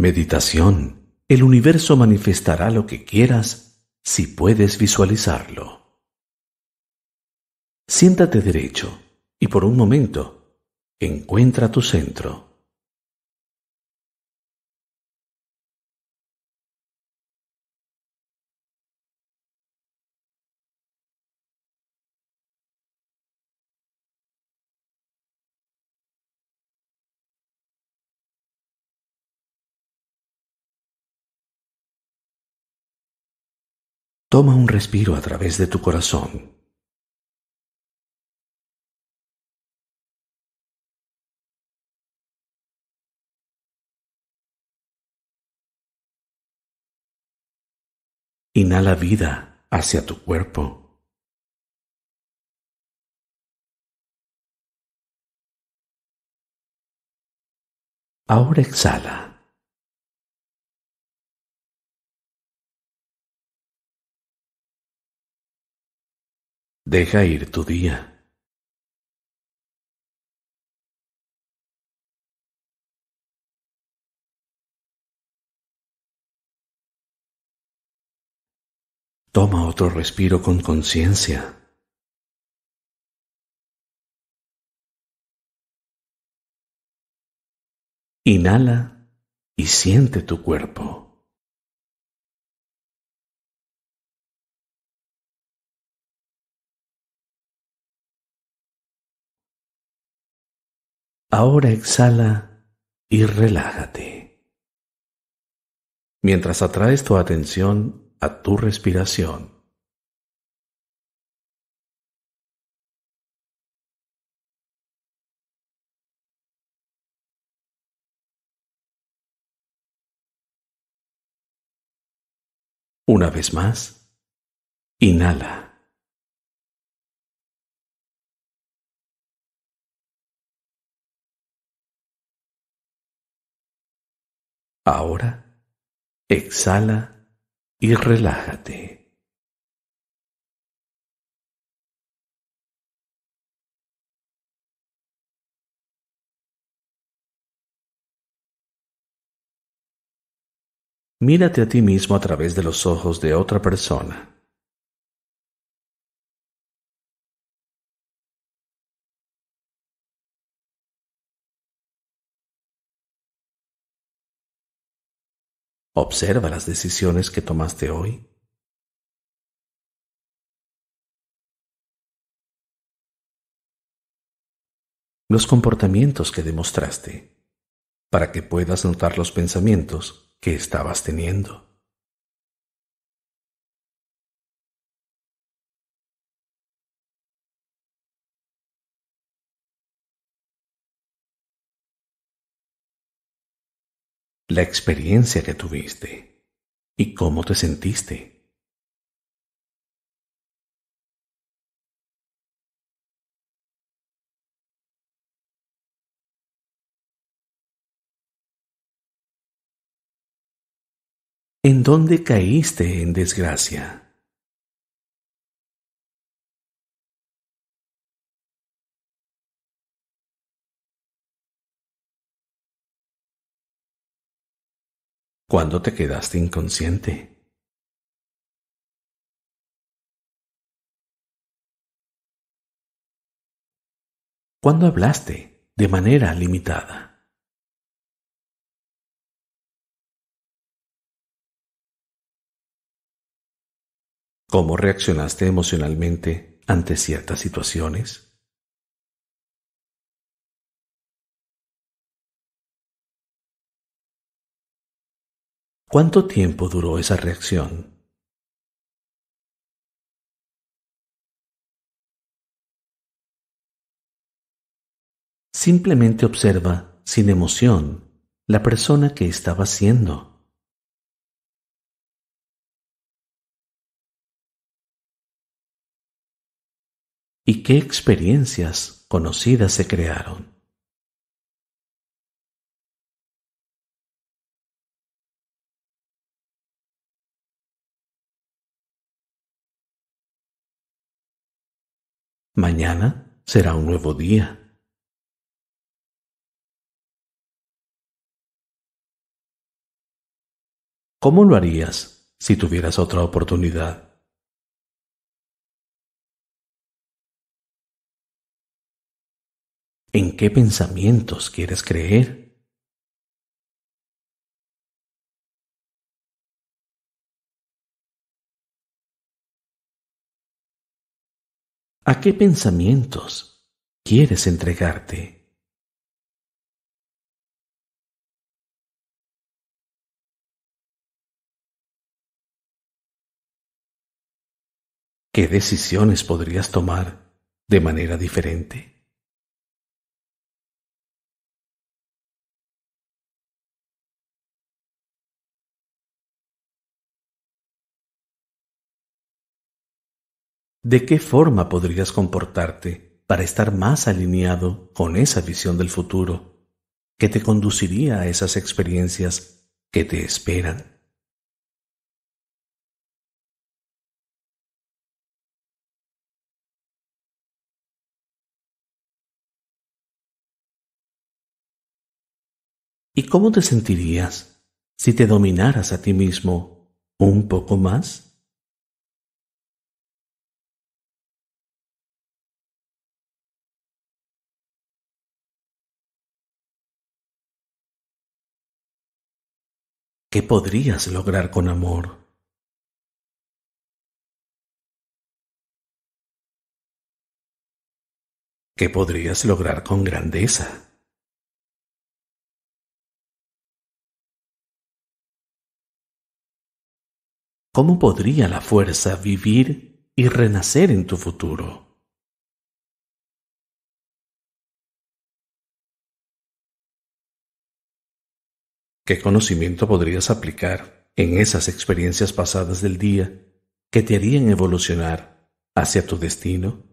Meditación. El universo manifestará lo que quieras si puedes visualizarlo. Siéntate derecho y por un momento encuentra tu centro. Toma un respiro a través de tu corazón. Inhala vida hacia tu cuerpo. Ahora exhala. Deja ir tu día. Toma otro respiro con conciencia. Inhala y siente tu cuerpo. Ahora exhala y relájate. Mientras atraes tu atención a tu respiración. Una vez más, inhala. Ahora, exhala y relájate. Mírate a ti mismo a través de los ojos de otra persona. Observa las decisiones que tomaste hoy. Los comportamientos que demostraste para que puedas notar los pensamientos que estabas teniendo. la experiencia que tuviste y cómo te sentiste. ¿En dónde caíste en desgracia? cuando te quedaste inconsciente. ¿Cuándo hablaste de manera limitada. ¿Cómo reaccionaste emocionalmente ante ciertas situaciones? ¿Cuánto tiempo duró esa reacción? Simplemente observa, sin emoción, la persona que estaba siendo. ¿Y qué experiencias conocidas se crearon? Mañana será un nuevo día. ¿Cómo lo harías si tuvieras otra oportunidad? ¿En qué pensamientos quieres creer? ¿A qué pensamientos quieres entregarte? ¿Qué decisiones podrías tomar de manera diferente? ¿De qué forma podrías comportarte para estar más alineado con esa visión del futuro que te conduciría a esas experiencias que te esperan? ¿Y cómo te sentirías si te dominaras a ti mismo un poco más? ¿Qué podrías lograr con amor? ¿Qué podrías lograr con grandeza? ¿Cómo podría la fuerza vivir y renacer en tu futuro? ¿Qué conocimiento podrías aplicar en esas experiencias pasadas del día que te harían evolucionar hacia tu destino?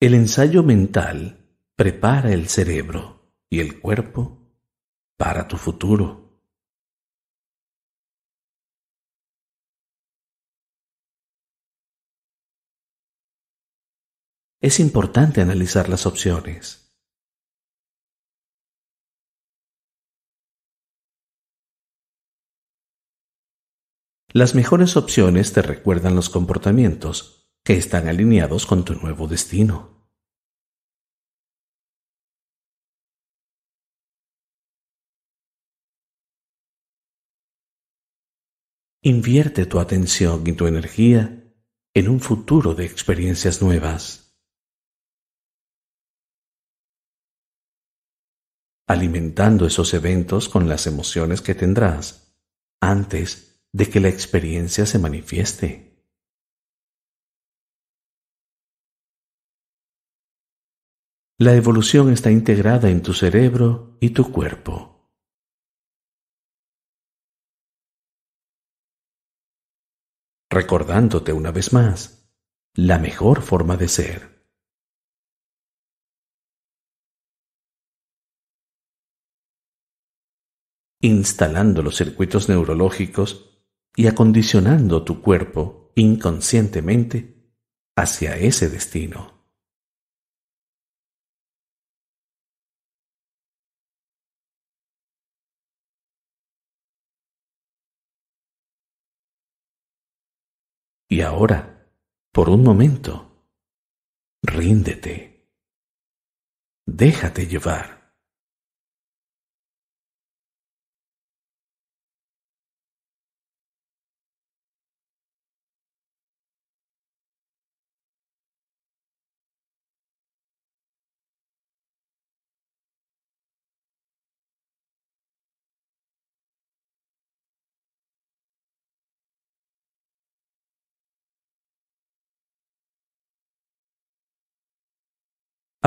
El ensayo mental prepara el cerebro y el cuerpo para tu futuro. Es importante analizar las opciones. Las mejores opciones te recuerdan los comportamientos que están alineados con tu nuevo destino. Invierte tu atención y tu energía en un futuro de experiencias nuevas. Alimentando esos eventos con las emociones que tendrás antes de que la experiencia se manifieste. La evolución está integrada en tu cerebro y tu cuerpo. recordándote una vez más la mejor forma de ser. instalando los circuitos neurológicos y acondicionando tu cuerpo inconscientemente hacia ese destino. Y ahora, por un momento, ríndete. Déjate llevar.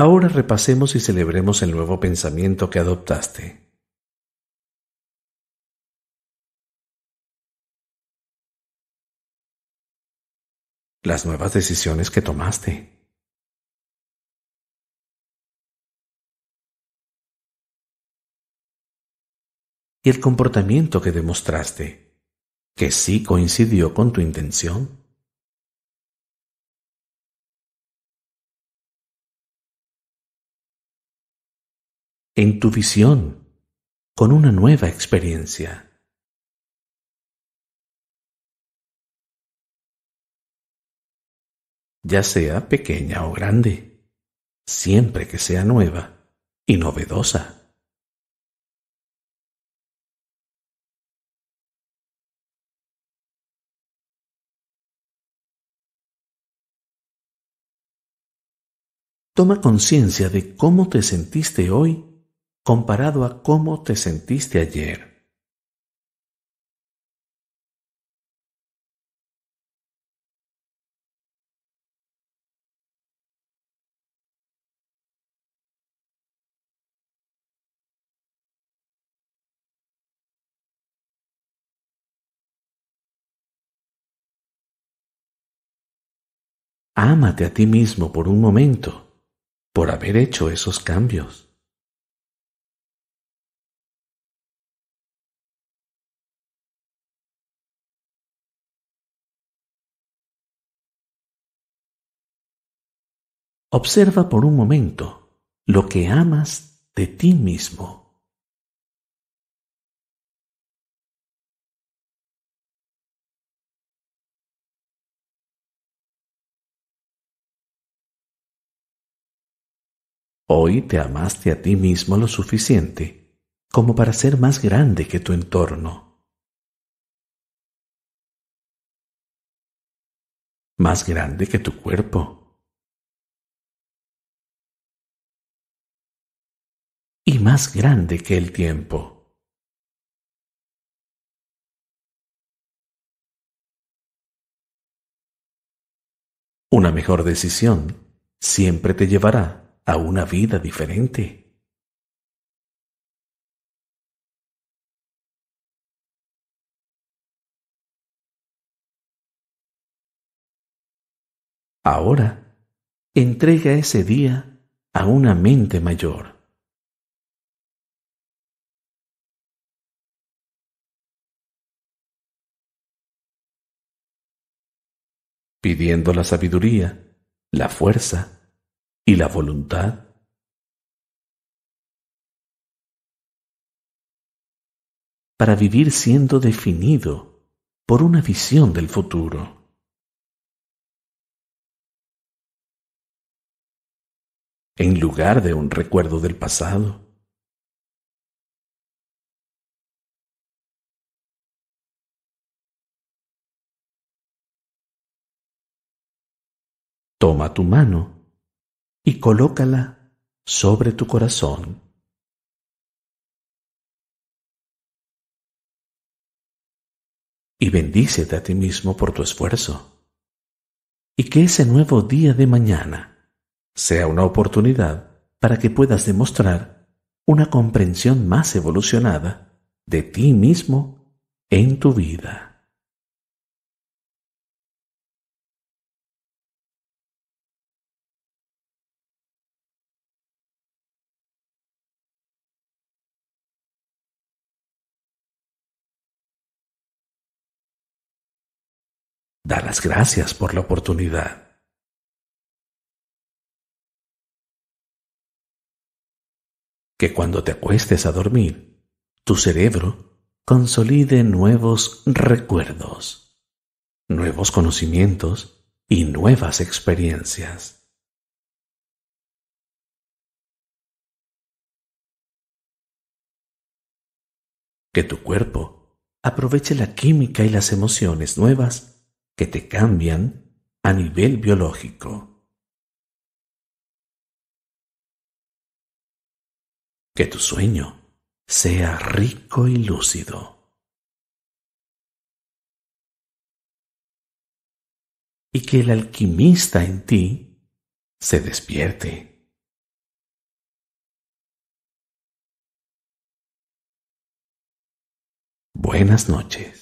Ahora repasemos y celebremos el nuevo pensamiento que adoptaste. Las nuevas decisiones que tomaste. Y el comportamiento que demostraste, que sí coincidió con tu intención. en tu visión, con una nueva experiencia. ya sea pequeña o grande, siempre que sea nueva y novedosa. Toma conciencia de cómo te sentiste hoy comparado a cómo te sentiste ayer. Ámate a ti mismo por un momento por haber hecho esos cambios. Observa por un momento lo que amas de ti mismo. Hoy te amaste a ti mismo lo suficiente como para ser más grande que tu entorno, más grande que tu cuerpo y más grande que el tiempo. Una mejor decisión siempre te llevará a una vida diferente. Ahora, entrega ese día a una mente mayor. pidiendo la sabiduría, la fuerza y la voluntad. para vivir siendo definido por una visión del futuro. en lugar de un recuerdo del pasado. Toma tu mano y colócala sobre tu corazón. Y bendícete a ti mismo por tu esfuerzo. Y que ese nuevo día de mañana sea una oportunidad para que puedas demostrar una comprensión más evolucionada de ti mismo en tu vida. Da las gracias por la oportunidad. que cuando te acuestes a dormir, tu cerebro consolide nuevos recuerdos, nuevos conocimientos y nuevas experiencias. Que tu cuerpo aproveche la química y las emociones nuevas que te cambian a nivel biológico. Que tu sueño sea rico y lúcido. Y que el alquimista en ti se despierte. Buenas noches.